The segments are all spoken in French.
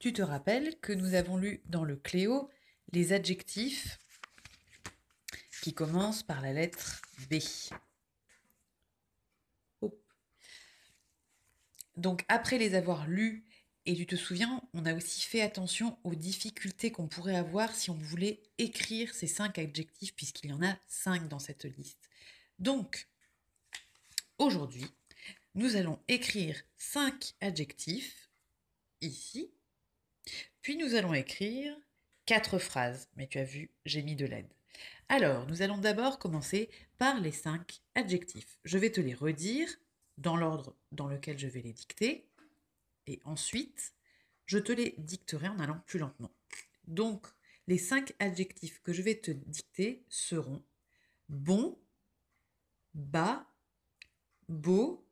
Tu te rappelles que nous avons lu dans le Cléo les adjectifs qui commencent par la lettre B. Donc après les avoir lus, et tu te souviens, on a aussi fait attention aux difficultés qu'on pourrait avoir si on voulait écrire ces cinq adjectifs, puisqu'il y en a cinq dans cette liste. Donc, aujourd'hui, nous allons écrire cinq adjectifs ici nous allons écrire quatre phrases. Mais tu as vu, j'ai mis de l'aide. Alors, nous allons d'abord commencer par les cinq adjectifs. Je vais te les redire dans l'ordre dans lequel je vais les dicter. Et ensuite, je te les dicterai en allant plus lentement. Donc, les cinq adjectifs que je vais te dicter seront bon, bas, beau,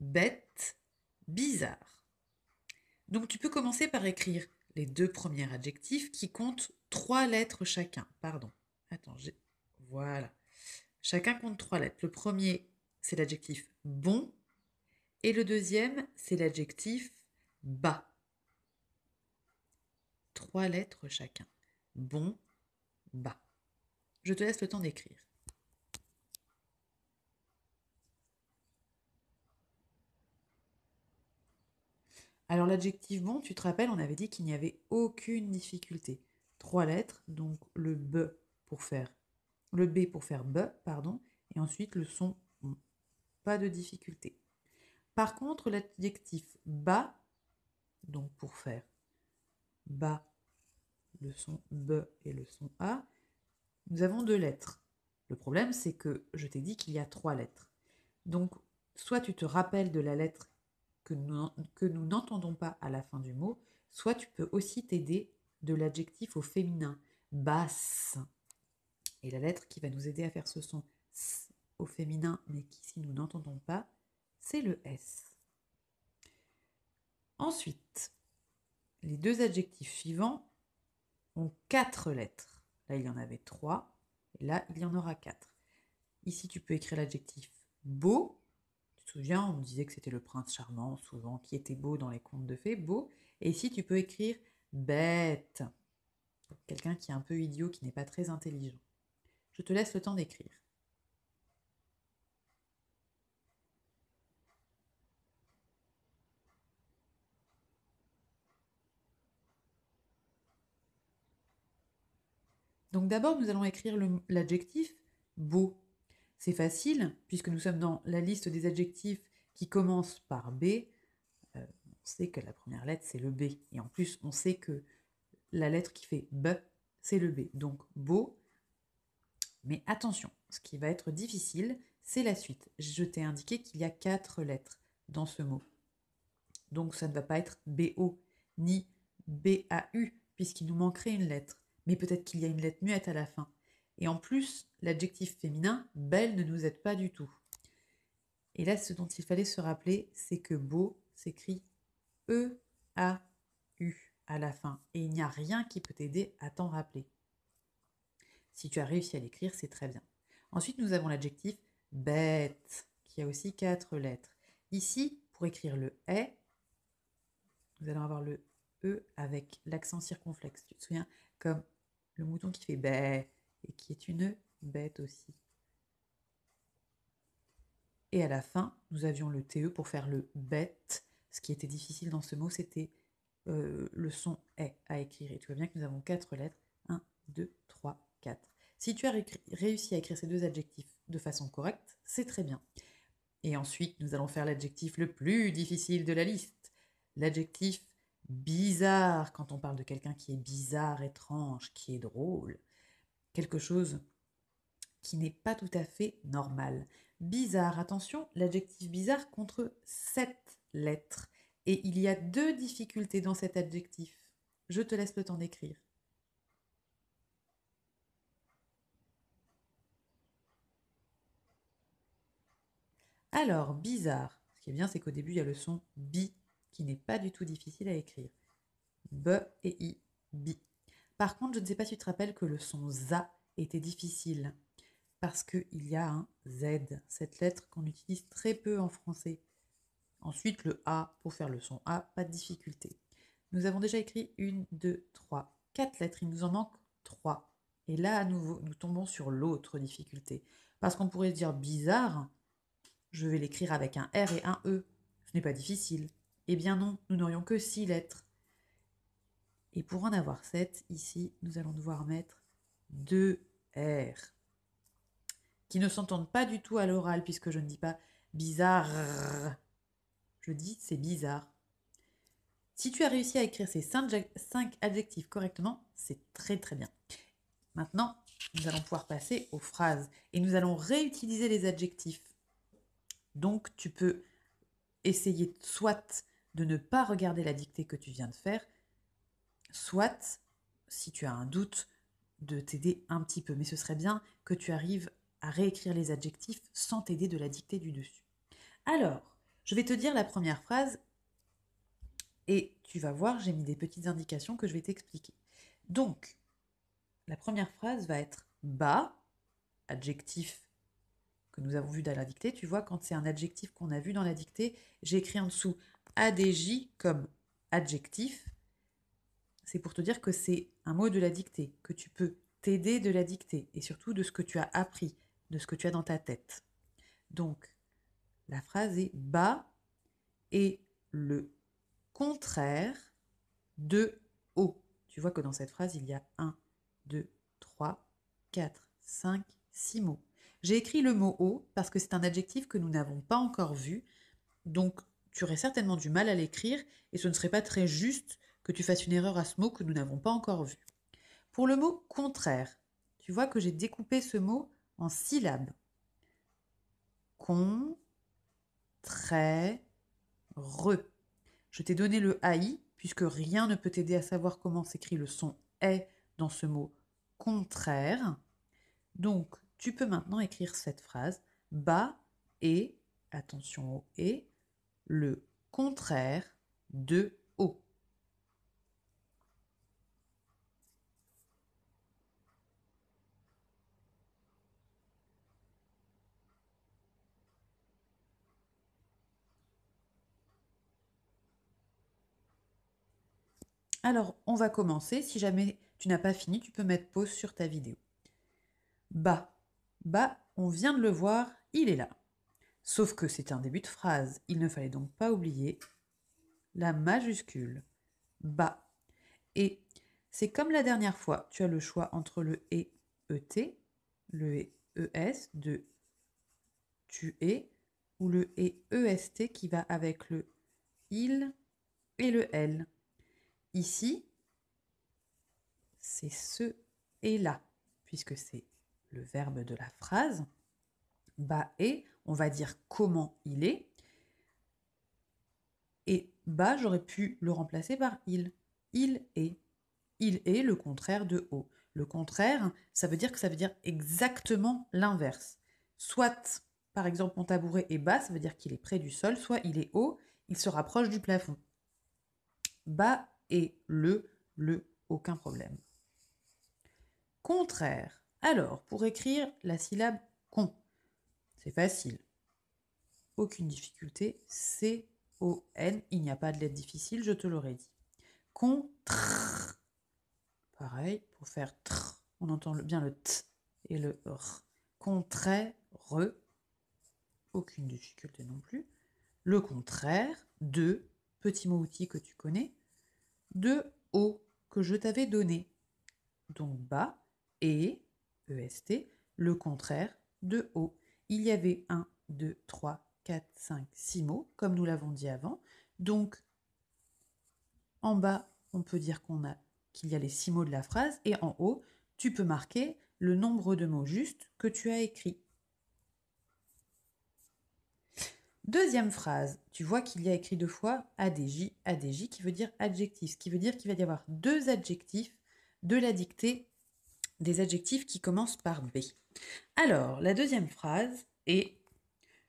bête, bizarre. Donc tu peux commencer par écrire les deux premiers adjectifs qui comptent trois lettres chacun. Pardon. Attends, j'ai... Voilà. Chacun compte trois lettres. Le premier, c'est l'adjectif bon. Et le deuxième, c'est l'adjectif bas. Trois lettres chacun. Bon, bas. Je te laisse le temps d'écrire. Alors l'adjectif bon, tu te rappelles, on avait dit qu'il n'y avait aucune difficulté. Trois lettres, donc le B pour faire le B pour faire B, pardon, et ensuite le son Pas de difficulté. Par contre, l'adjectif bas, donc pour faire bas, le son B et le son A, nous avons deux lettres. Le problème, c'est que je t'ai dit qu'il y a trois lettres. Donc, soit tu te rappelles de la lettre que nous, que nous n'entendons pas à la fin du mot, soit tu peux aussi t'aider de l'adjectif au féminin, basse. Et la lettre qui va nous aider à faire ce son au féminin, mais qui si nous n'entendons pas, c'est le s. Ensuite, les deux adjectifs suivants ont quatre lettres. Là, il y en avait trois, et là, il y en aura quatre. Ici, tu peux écrire l'adjectif beau tu te souviens, on disait que c'était le prince charmant, souvent, qui était beau dans les contes de fées, beau. Et ici, tu peux écrire bête. Quelqu'un qui est un peu idiot, qui n'est pas très intelligent. Je te laisse le temps d'écrire. Donc d'abord, nous allons écrire l'adjectif beau. C'est facile, puisque nous sommes dans la liste des adjectifs qui commencent par B. Euh, on sait que la première lettre, c'est le B. Et en plus, on sait que la lettre qui fait B, c'est le B. Donc beau. Mais attention, ce qui va être difficile, c'est la suite. Je t'ai indiqué qu'il y a quatre lettres dans ce mot. Donc ça ne va pas être BO ni BAU, puisqu'il nous manquerait une lettre. Mais peut-être qu'il y a une lettre muette à la fin. Et en plus, l'adjectif féminin, belle, ne nous aide pas du tout. Et là, ce dont il fallait se rappeler, c'est que beau s'écrit E-A-U à la fin. Et il n'y a rien qui peut t'aider à t'en rappeler. Si tu as réussi à l'écrire, c'est très bien. Ensuite, nous avons l'adjectif bête, qui a aussi quatre lettres. Ici, pour écrire le E, nous allons avoir le e avec l'accent circonflexe. Tu te souviens Comme le mouton qui fait bête et qui est une bête aussi. Et à la fin, nous avions le TE pour faire le bête. Ce qui était difficile dans ce mot, c'était euh, le son est à écrire. Et tu vois bien que nous avons quatre lettres. 1, 2, 3, 4. Si tu as réussi à écrire ces deux adjectifs de façon correcte, c'est très bien. Et ensuite, nous allons faire l'adjectif le plus difficile de la liste. L'adjectif bizarre, quand on parle de quelqu'un qui est bizarre, étrange, qui est drôle quelque chose qui n'est pas tout à fait normal. Bizarre, attention, l'adjectif bizarre contre sept lettres. Et il y a deux difficultés dans cet adjectif. Je te laisse le temps d'écrire. Alors, bizarre. Ce qui est bien, c'est qu'au début, il y a le son bi qui n'est pas du tout difficile à écrire. B et i, bi. Par contre, je ne sais pas si tu te rappelles que le son ZA était difficile parce qu'il y a un Z, cette lettre qu'on utilise très peu en français. Ensuite, le A pour faire le son A, pas de difficulté. Nous avons déjà écrit une, deux, trois, quatre lettres, il nous en manque trois. Et là, à nouveau, nous tombons sur l'autre difficulté. Parce qu'on pourrait dire bizarre, je vais l'écrire avec un R et un E. Ce n'est pas difficile. Eh bien non, nous n'aurions que six lettres. Et pour en avoir 7, ici, nous allons devoir mettre deux R qui ne s'entendent pas du tout à l'oral puisque je ne dis pas bizarre. Je dis c'est bizarre. Si tu as réussi à écrire ces 5 adjectifs correctement, c'est très très bien. Maintenant, nous allons pouvoir passer aux phrases et nous allons réutiliser les adjectifs. Donc tu peux essayer soit de ne pas regarder la dictée que tu viens de faire, soit, si tu as un doute, de t'aider un petit peu. Mais ce serait bien que tu arrives à réécrire les adjectifs sans t'aider de la dictée du dessus. Alors, je vais te dire la première phrase et tu vas voir, j'ai mis des petites indications que je vais t'expliquer. Donc, la première phrase va être bas, adjectif que nous avons vu dans la dictée. Tu vois, quand c'est un adjectif qu'on a vu dans la dictée, j'ai écrit en dessous ADJ comme adjectif c'est pour te dire que c'est un mot de la dictée, que tu peux t'aider de la dictée et surtout de ce que tu as appris, de ce que tu as dans ta tête. Donc, la phrase est bas et le contraire de haut. Tu vois que dans cette phrase, il y a 1, 2, 3, 4, 5, 6 mots. J'ai écrit le mot haut parce que c'est un adjectif que nous n'avons pas encore vu, donc tu aurais certainement du mal à l'écrire et ce ne serait pas très juste que tu fasses une erreur à ce mot que nous n'avons pas encore vu. Pour le mot contraire, tu vois que j'ai découpé ce mot en syllabes. Con-trai-re. Je t'ai donné le AI puisque rien ne peut t'aider à savoir comment s'écrit le son est dans ce mot contraire. Donc, tu peux maintenant écrire cette phrase bas et, attention au et, le contraire de Alors, on va commencer. Si jamais tu n'as pas fini, tu peux mettre pause sur ta vidéo. Bah, bah, on vient de le voir, il est là. Sauf que c'est un début de phrase, il ne fallait donc pas oublier la majuscule bas. Et c'est comme la dernière fois, tu as le choix entre le et e et, le es e de tu es ou le et e est qui va avec le il et le l ici, c'est ce et là, puisque c'est le verbe de la phrase. Bas et, on va dire comment il est. Et bas, j'aurais pu le remplacer par il. Il est. Il est le contraire de haut. Le contraire, ça veut dire que ça veut dire exactement l'inverse. Soit, par exemple, mon tabouret est bas, ça veut dire qu'il est près du sol, soit il est haut, il se rapproche du plafond. Bas et le, le, aucun problème. Contraire. Alors, pour écrire la syllabe con, c'est facile. Aucune difficulté. C-O-N. Il n'y a pas de lettre difficile, je te l'aurais dit. CONTRAIRE. Pareil, pour faire tr, on entend bien le t et le r. Contraire. Aucune difficulté non plus. Le contraire de, petit mot outil que tu connais, de haut que je t'avais donné. Donc bas et EST, le contraire de haut. Il y avait 1, 2, 3, 4, 5, 6 mots, comme nous l'avons dit avant. Donc en bas, on peut dire qu'on a qu'il y a les six mots de la phrase et en haut, tu peux marquer le nombre de mots justes que tu as écrits. Deuxième phrase, tu vois qu'il y a écrit deux fois ADJ, ADJ qui veut dire adjectif, ce qui veut dire qu'il va y avoir deux adjectifs de la dictée des adjectifs qui commencent par B. Alors, la deuxième phrase est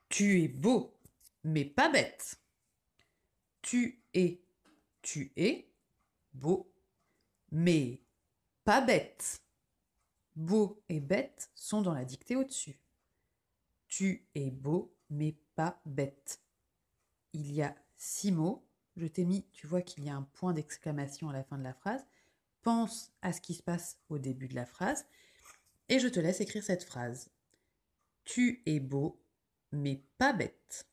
Tu es beau, mais pas bête. Tu es, tu es beau, mais pas bête. Beau et bête sont dans la dictée au-dessus. Tu es beau, mais pas bête. Il y a six mots. Je t'ai mis, tu vois qu'il y a un point d'exclamation à la fin de la phrase. Pense à ce qui se passe au début de la phrase. Et je te laisse écrire cette phrase. Tu es beau, mais pas bête.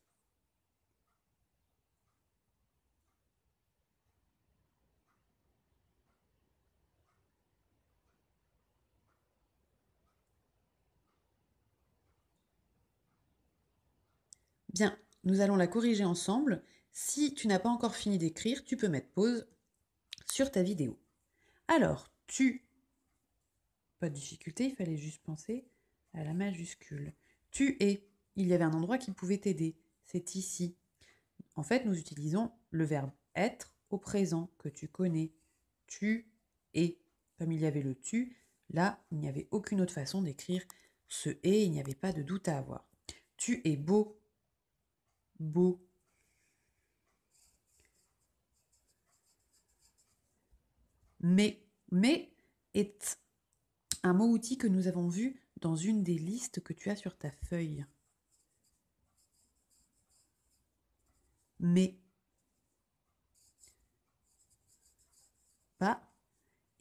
Bien, nous allons la corriger ensemble. Si tu n'as pas encore fini d'écrire, tu peux mettre pause sur ta vidéo. Alors, tu, pas de difficulté, il fallait juste penser à la majuscule. Tu es, il y avait un endroit qui pouvait t'aider, c'est ici. En fait, nous utilisons le verbe être au présent que tu connais. Tu es. Comme il y avait le tu, là, il n'y avait aucune autre façon d'écrire ce et, il n'y avait pas de doute à avoir. Tu es beau, beau. Mais, mais est un mot outil que nous avons vu dans une des listes que tu as sur ta feuille. Mais. Pas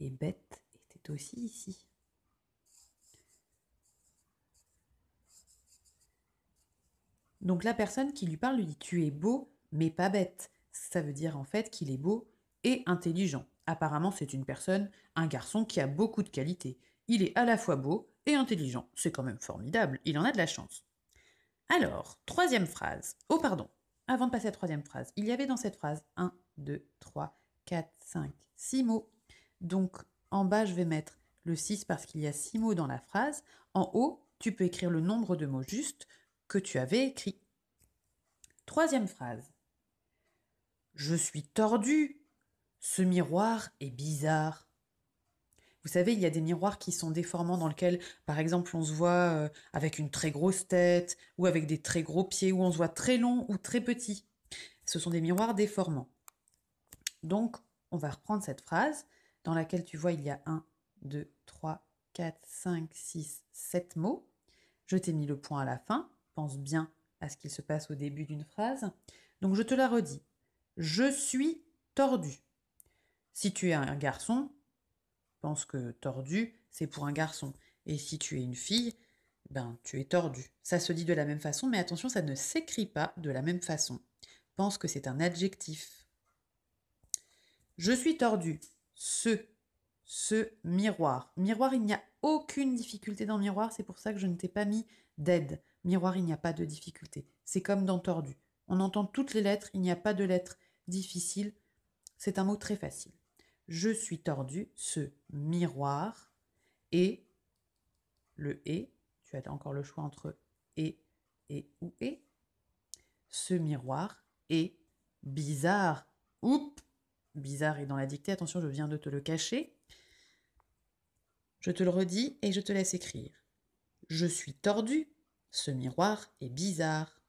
et bête était aussi ici. Donc la personne qui lui parle lui dit Tu es beau, mais pas bête. Ça veut dire en fait qu'il est beau et intelligent. Apparemment, c'est une personne, un garçon qui a beaucoup de qualités. Il est à la fois beau et intelligent. C'est quand même formidable, il en a de la chance. Alors, troisième phrase. Oh, pardon. Avant de passer à la troisième phrase, il y avait dans cette phrase 1, 2, 3, 4, 5, 6 mots. Donc, en bas, je vais mettre le 6 parce qu'il y a 6 mots dans la phrase. En haut, tu peux écrire le nombre de mots juste tu avais écrit. Troisième phrase. Je suis tordu. Ce miroir est bizarre. Vous savez, il y a des miroirs qui sont déformants dans lesquels, par exemple, on se voit euh, avec une très grosse tête ou avec des très gros pieds ou on se voit très long ou très petit. Ce sont des miroirs déformants. Donc, on va reprendre cette phrase dans laquelle tu vois il y a 1, 2, 3, 4, 5, 6, 7 mots. Je t'ai mis le point à la fin pense bien à ce qu'il se passe au début d'une phrase. Donc je te la redis. Je suis tordu. Si tu es un garçon, pense que tordu, c'est pour un garçon. Et si tu es une fille, ben tu es tordu. Ça se dit de la même façon, mais attention, ça ne s'écrit pas de la même façon. Pense que c'est un adjectif. Je suis tordu. Ce, ce miroir. Miroir, il n'y a aucune difficulté dans miroir, c'est pour ça que je ne t'ai pas mis d'aide. Miroir, il n'y a pas de difficulté. C'est comme dans tordu. On entend toutes les lettres, il n'y a pas de lettres difficile. C'est un mot très facile. Je suis tordu, ce miroir et le et. Tu as encore le choix entre et et ou et. Ce miroir est bizarre. Oups Bizarre est dans la dictée. Attention, je viens de te le cacher. Je te le redis et je te laisse écrire. Je suis tordu, ce miroir est bizarre.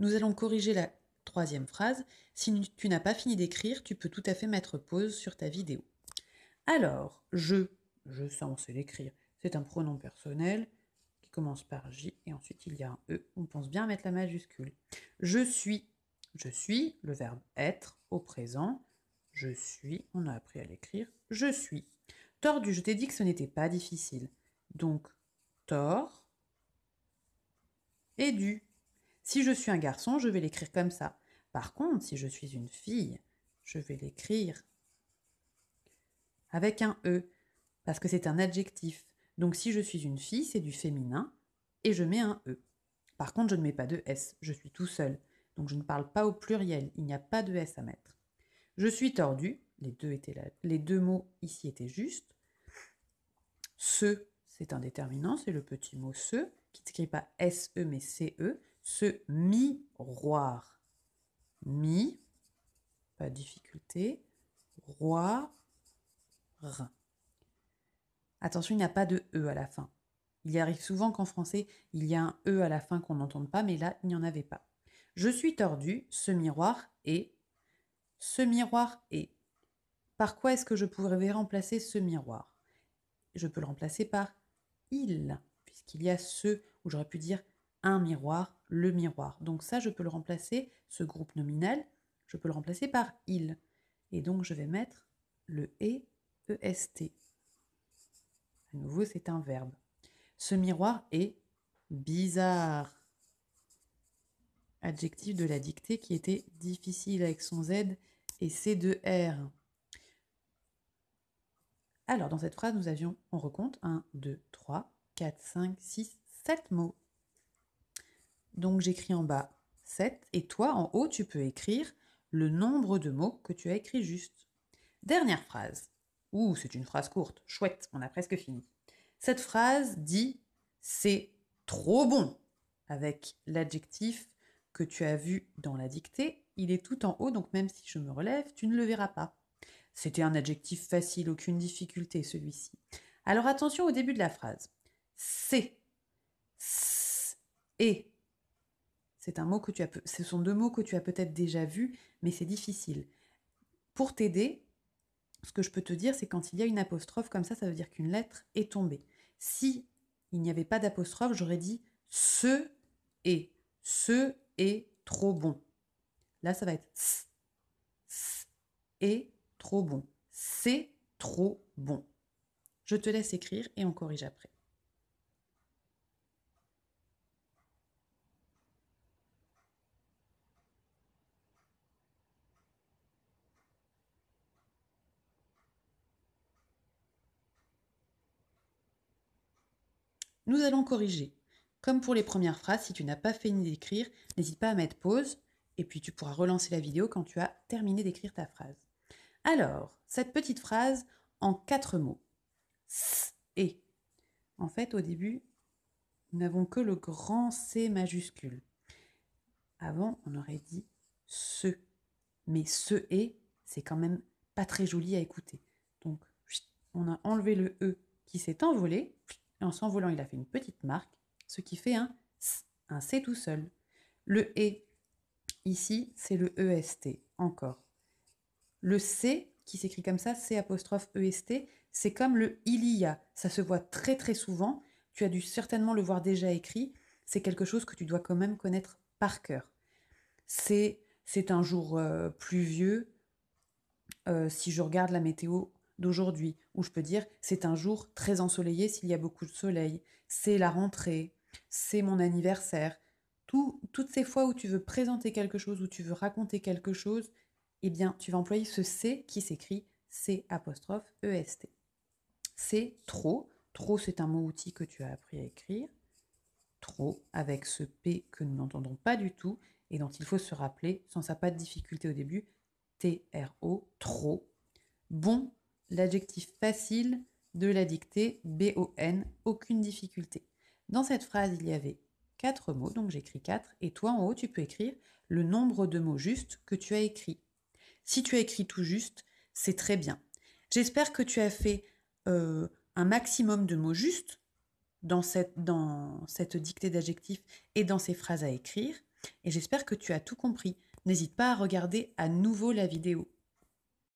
Nous allons corriger la troisième phrase. Si tu n'as pas fini d'écrire, tu peux tout à fait mettre pause sur ta vidéo. Alors, je, je sens c'est l'écrire, c'est un pronom personnel commence par J et ensuite il y a un E. On pense bien à mettre la majuscule. Je suis. Je suis, le verbe être au présent. Je suis, on a appris à l'écrire. Je suis. Tordu, je t'ai dit que ce n'était pas difficile. Donc, tort et du. Si je suis un garçon, je vais l'écrire comme ça. Par contre, si je suis une fille, je vais l'écrire avec un E, parce que c'est un adjectif. Donc si je suis une fille, c'est du féminin et je mets un E. Par contre, je ne mets pas de S, je suis tout seul. Donc je ne parle pas au pluriel, il n'y a pas de S à mettre. Je suis tordu, les deux, étaient là, les deux mots ici étaient justes. Ce, c'est un déterminant, c'est le petit mot ce, qui ne s'écrit pas s-e » mais « e. c-e CE. Ce miroir. Mi, pas de difficulté, roi, rein. Attention, il n'y a pas de E à la fin. Il arrive souvent qu'en français, il y a un E à la fin qu'on n'entende pas, mais là, il n'y en avait pas. Je suis tordu, ce miroir est. Ce miroir est. Par quoi est-ce que je pourrais remplacer ce miroir Je peux le remplacer par il, puisqu'il y a ce, où j'aurais pu dire un miroir, le miroir. Donc ça, je peux le remplacer, ce groupe nominal, je peux le remplacer par il. Et donc, je vais mettre le e S est. À nouveau, c'est un verbe. Ce miroir est bizarre. Adjectif de la dictée qui était difficile avec son Z et C2R. Alors, dans cette phrase, nous avions, on recompte, 1, 2, 3, 4, 5, 6, 7 mots. Donc, j'écris en bas 7 et toi, en haut, tu peux écrire le nombre de mots que tu as écrit juste. Dernière phrase. Ouh, c'est une phrase courte. Chouette, on a presque fini. Cette phrase dit c'est trop bon avec l'adjectif que tu as vu dans la dictée. Il est tout en haut, donc même si je me relève, tu ne le verras pas. C'était un adjectif facile, aucune difficulté celui-ci. Alors attention au début de la phrase. C'est, et. C'est un mot que tu as, ce sont deux mots que tu as peut-être déjà vus, mais c'est difficile. Pour t'aider, ce que je peux te dire, c'est quand il y a une apostrophe comme ça, ça veut dire qu'une lettre est tombée. Si il n'y avait pas d'apostrophe, j'aurais dit ce est, ce est trop bon. Là, ça va être s, s est trop bon. C'est trop bon. Je te laisse écrire et on corrige après. Nous allons corriger. Comme pour les premières phrases, si tu n'as pas fini d'écrire, n'hésite pas à mettre pause et puis tu pourras relancer la vidéo quand tu as terminé d'écrire ta phrase. Alors, cette petite phrase en quatre mots. S et. En fait, au début, nous n'avons que le grand C majuscule. Avant, on aurait dit ce. Mais ce et, c'est quand même pas très joli à écouter. Donc, on a enlevé le E qui s'est envolé et en s'envolant, il a fait une petite marque, ce qui fait un C tout seul. Le E, ici, c'est le EST, encore. Le C, qui s'écrit comme ça, C apostrophe EST, c'est comme le il y a. Ça se voit très très souvent. Tu as dû certainement le voir déjà écrit. C'est quelque chose que tu dois quand même connaître par cœur. C'est, c'est un jour euh, pluvieux. Euh, si je regarde la météo d'aujourd'hui, où je peux dire c'est un jour très ensoleillé s'il y a beaucoup de soleil, c'est la rentrée, c'est mon anniversaire. Tout, toutes ces fois où tu veux présenter quelque chose, où tu veux raconter quelque chose, eh bien, tu vas employer ce C qui s'écrit C apostrophe EST. C'est trop. Trop, c'est un mot outil que tu as appris à écrire. Trop, avec ce P que nous n'entendons pas du tout et dont il faut se rappeler, sans ça pas de difficulté au début, T-R-O, trop. Bon, l'adjectif facile de la dictée B-O-N, aucune difficulté. Dans cette phrase, il y avait quatre mots, donc j'écris 4, et toi en haut, tu peux écrire le nombre de mots justes que tu as écrit. Si tu as écrit tout juste, c'est très bien. J'espère que tu as fait euh, un maximum de mots justes dans cette, dans cette dictée d'adjectifs et dans ces phrases à écrire, et j'espère que tu as tout compris. N'hésite pas à regarder à nouveau la vidéo.